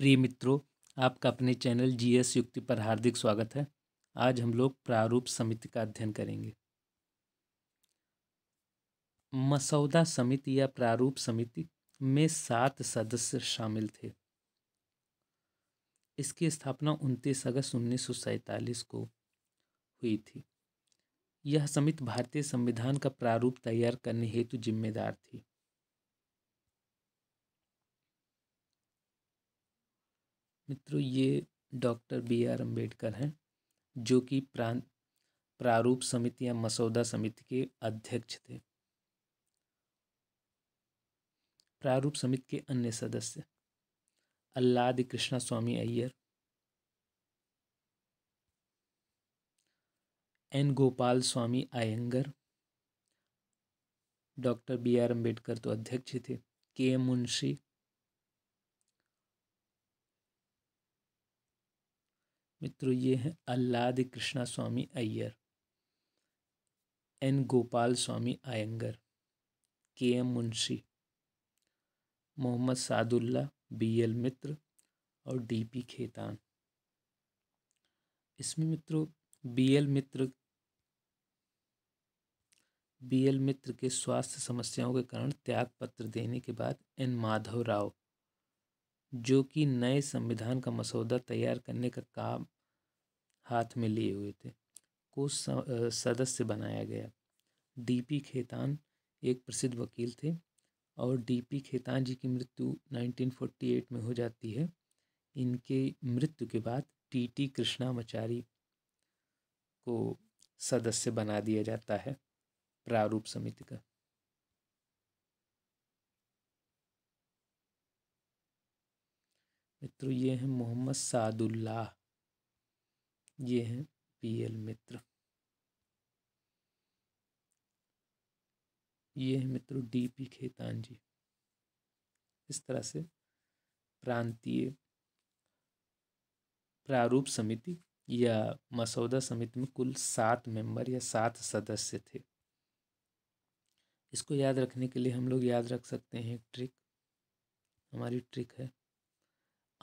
प्रिय मित्रों आपका अपने चैनल जीएस युक्ति पर हार्दिक स्वागत है आज हम लोग प्रारूप समिति का अध्ययन करेंगे मसौदा समिति या प्रारूप समिति में सात सदस्य शामिल थे इसकी स्थापना उनतीस अगस्त उन्नीस को हुई थी यह समिति भारतीय संविधान का प्रारूप तैयार करने हेतु जिम्मेदार थी मित्रों ये डॉक्टर बी आर अम्बेडकर हैं जो कि प्रांत प्रारूप समिति या मसौदा समिति के अध्यक्ष थे प्रारूप समिति के अन्य सदस्य Alladi Krishnaswami Iyer N Gopalaswami Ayyangar doctor B R Ambedkar तो अध्यक्ष थे के एम मुंशी मित्रों ये हैं Alladi Krishnaswami Iyer N Gopalaswami Ayyangar K M Munshi Mohammad Saadulla B L Mitra और डी पी खेतान इसमें मित्रों B L Mitra B L Mitra के स्वास्थ्य समस्याओं के कारण त्याग पत्र देने के बाद एन माधव राव जो कि नए संविधान का मसौदा तैयार करने का काम हाथ में लिए हुए थे को सदस्य बनाया गया डीपी खेतान एक प्रसिद्ध वकील थे और डीपी खेतान जी की मृत्यु 1948 में हो जाती है इनके मृत्यु के बाद टीटी कृष्णामाचारी को सदस्य बना दिया जाता है प्रारूप समिति का मित्र ये हैं मोहम्मद सादुल्ला ये हैं पीएल मित्र ये हैं मित्रों डी पी खेतान जी इस तरह से प्रांतीय प्रारूप समिति या मसौदा समिति में कुल सात मेंबर या सात सदस्य थे इसको याद रखने के लिए हम लोग याद रख सकते हैं एक ट्रिक हमारी ट्रिक है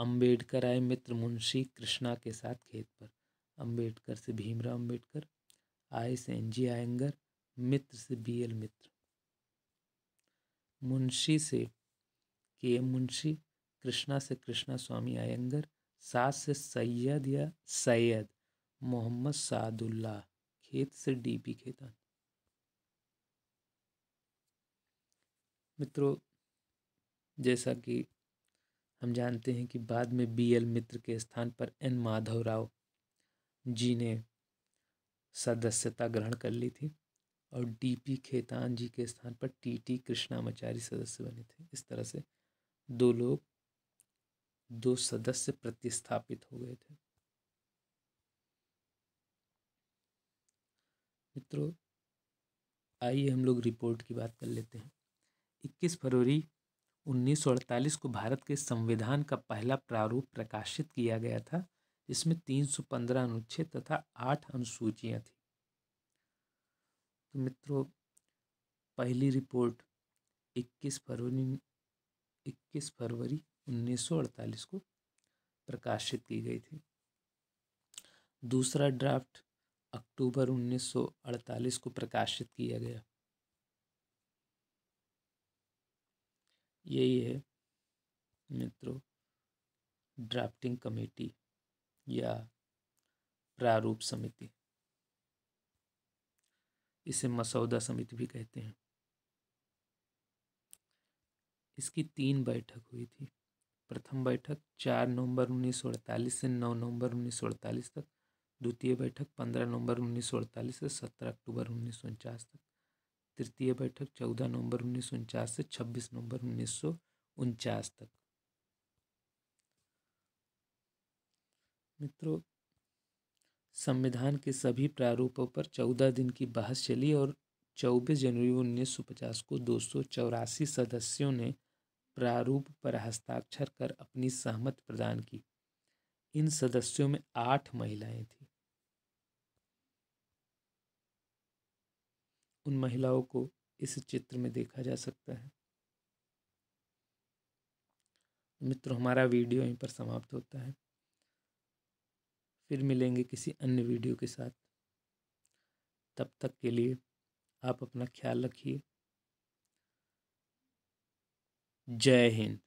अंबेडकर आए मित्र मुंशी कृष्णा के साथ खेत पर अंबेडकर से भीमराव अंबेडकर आए से एन जी आयंगर मित्र से बी एल मित्र मुंशी से के एम मुंशी कृष्णा से कृष्णा स्वामी आयंगर सास से सैयद या सैयद मोहम्मद सादुल्ला खेत से डी पी खेतान मित्रों जैसा कि हम जानते हैं कि बाद में बी एल मित्र के स्थान पर एन माधव राव जी ने सदस्यता ग्रहण कर ली थी और डीपी खेतान जी के स्थान पर टीटी कृष्णामाचारी सदस्य बने थे इस तरह से दो लोग दो सदस्य प्रतिस्थापित हो गए थे मित्रों आइए हम लोग रिपोर्ट की बात कर लेते हैं 21 फरवरी 1948 को भारत के संविधान का पहला प्रारूप प्रकाशित किया गया था जिसमें 315 अनुच्छेद तथा आठ अनुसूचियां थी तो मित्रों पहली रिपोर्ट 21 फरवरी 21 फरवरी 1948 को प्रकाशित की गई थी दूसरा ड्राफ्ट अक्टूबर 1948 को प्रकाशित किया गया यही है मित्रों ड्राफ्टिंग कमेटी या प्रारूप समिति इसे मसौदा समिति भी कहते हैं इसकी तीन बैठक हुई थी प्रथम बैठक चार नवंबर अड़तालीस से नौ नवंबर अड़तालीस तक द्वितीय बैठक पंद्रह नवंबर अड़तालीस से सत्रह अक्टूबर उन्नीस तक तृतीय बैठक चौदह नवंबर उन्नीस से छब्बीस नवंबर उन्नीस तक मित्रों संविधान के सभी प्रारूपों पर चौदह दिन की बहस चली और चौबीस जनवरी उन्नीस को दो सदस्यों ने प्रारूप पर हस्ताक्षर कर अपनी सहमति प्रदान की इन सदस्यों में आठ महिलाएं थीं उन महिलाओं को इस चित्र में देखा जा सकता है मित्र हमारा वीडियो यहीं पर समाप्त होता है फिर मिलेंगे किसी अन्य वीडियो के साथ तब तक के लिए आप अपना ख्याल रखिए जय हिंद